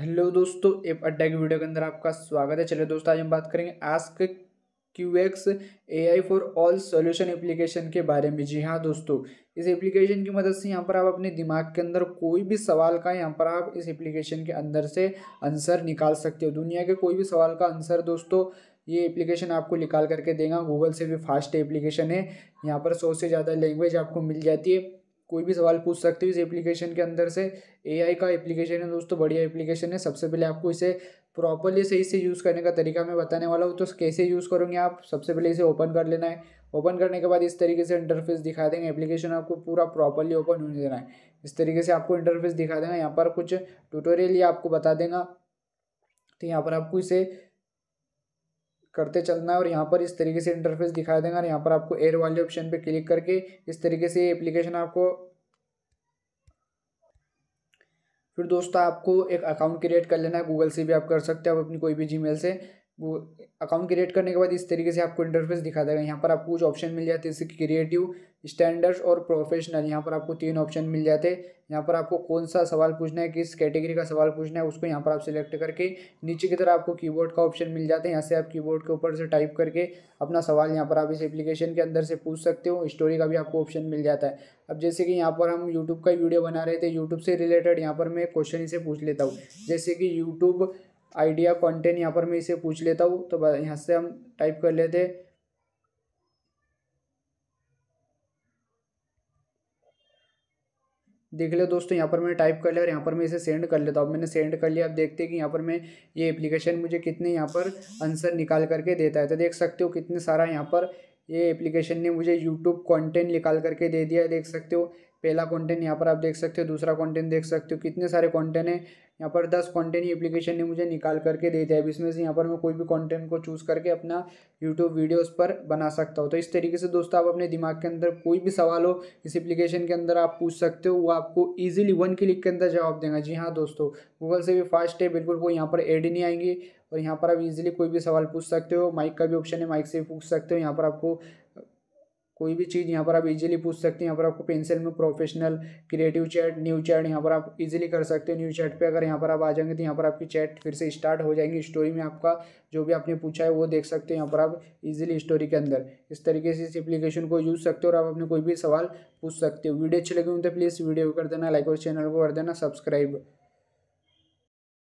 hello दोस्तों app अड्डा की वीडियो के अंदर आपका स्वागत है चलिए दोस्तों आज हम बात करेंगे ask Q X A I for all solution application के बारे में जी हाँ दोस्तों इस एप्लीकेशन की मदद से यहाँ पर आप अपने दिमाग के अंदर कोई भी सवाल का यहाँ पर आप इस एप्लीकेशन के अंदर से आंसर निकाल सकते हो दुनिया के कोई भी सवाल का आंसर दोस्तों ये एप्लीकेशन आपको निकाल करके देगा गूगल से भी फास्ट एप्लीकेशन है यहाँ पर सौ से ज़्यादा लैंग्वेज आपको मिल जाती है कोई भी सवाल पूछ सकते हो इस एप्लीकेशन के अंदर से एआई का एप्लीकेशन है दोस्तों बढ़िया एप्लीकेशन है सबसे पहले आपको इसे प्रॉपरली सही से यूज़ करने का तरीका मैं बताने वाला हूँ तो कैसे यूज़ करोगे आप सबसे पहले इसे ओपन कर लेना है ओपन करने के बाद इस तरीके से इंटरफेस दिखा देंगे एप्लीकेशन आपको पूरा प्रॉपरली ओपन होने देना है इस तरीके से आपको इंटरफेस दिखा देगा यहाँ पर कुछ ट्यूटोरियल ही आपको बता देगा तो यहाँ पर आपको इसे करते चलना है और यहाँ पर इस तरीके से इंटरफेस दिखाई देगा और यहाँ पर आपको एयर वाले ऑप्शन पे क्लिक करके इस तरीके से एप्लीकेशन आपको फिर दोस्तों आपको एक अकाउंट क्रिएट कर लेना है गूगल से भी आप कर सकते हो आप अपनी कोई भी जीमेल से वो अकाउंट क्रिएट करने के बाद इस तरीके से आपको इंटरफेस दिखा देगा यहाँ पर आपको कुछ ऑप्शन मिल जाते हैं जैसे क्रिएटिव स्टैंडर्ड्स और प्रोफेशनल यहाँ पर आपको तीन ऑप्शन मिल जाते हैं यहाँ पर आपको कौन सा सवाल पूछना है किस कैटेगरी का सवाल पूछना है उसको यहाँ पर आप सिलेक्ट करके नीचे की तरह आपको कीबोर्ड का ऑप्शन मिल जाता है यहाँ से आप कीबोर्ड के ऊपर से टाइप करके अपना सवाल यहाँ पर आप इस एप्लीकेशन के अंदर से पूछ सकते हो स्टोरी का भी आपको ऑप्शन मिल जाता है अब जैसे कि यहाँ पर हम यूट्यूब का वीडियो बना रहे थे यूट्यूब से रिलेटेड यहाँ पर मैं क्वेश्चन इसे पूछ लेता हूँ जैसे कि यूट्यूब आइडिया कंटेंट यहाँ पर मैं इसे पूछ लेता हूँ तो यहाँ से हम टाइप कर लेते देख लो दोस्तों यहाँ पर मैंने टाइप कर लिया और यहाँ पर मैं इसे सेंड कर लेता हूँ मैंने सेंड कर लिया अब देखते हैं कि यहाँ पर मैं ये एप्लीकेशन मुझे कितने यहाँ पर आंसर निकाल करके देता है तो देख सकते हो कितने सारा यहाँ पर ये एप्लीकेशन ने मुझे यूट्यूब कंटेंट निकाल करके दे दिया देख सकते हो पहला कंटेंट यहाँ पर आप देख सकते हो दूसरा कंटेंट देख सकते हो कितने सारे कंटेंट हैं यहाँ पर दस कंटेंट ही एप्लीकेशन ने मुझे निकाल करके दे दिया है इसमें से यहाँ पर मैं कोई भी कंटेंट को चूज़ करके अपना यूट्यूब वीडियोस पर बना सकता हूँ तो इस तरीके से दोस्तों आप अपने दिमाग के अंदर कोई भी सवाल हो इस एप्लीकेशन के अंदर आप पूछ सकते हो वो आपको ईजिली वन क्लिक के अंदर जवाब देंगे जी हाँ दोस्तों गूगल से भी फास्ट है बिल्कुल कोई यहाँ पर एड नहीं आएंगे और यहाँ पर आप ईजिली कोई भी सवाल पूछ सकते हो माइक का भी ऑप्शन है माइक से भी पूछ सकते हो यहाँ पर आपको कोई भी चीज़ यहाँ पर आप इजीली पूछ सकते हैं यहाँ पर आपको पेंसिल में professional creative chat new chat यहाँ पर आप इजीली कर सकते हो न्यू चैट पे अगर यहाँ पर आप आ जाएंगे तो यहाँ पर आपकी चैट फिर से स्टार्ट हो जाएंगी स्टोरी में आपका जो भी आपने पूछा है वो देख सकते हैं यहाँ पर आप इजीली स्टोरी के अंदर इस तरीके से इस एप्लीकेशन को यूज़ सकते हो और आप अपने कोई भी सवाल पूछ सकते हो वीडियो अच्छे लगे हुए तो प्लीज़ वीडियो कर देना लाइक और चैनल को कर देना सब्सक्राइब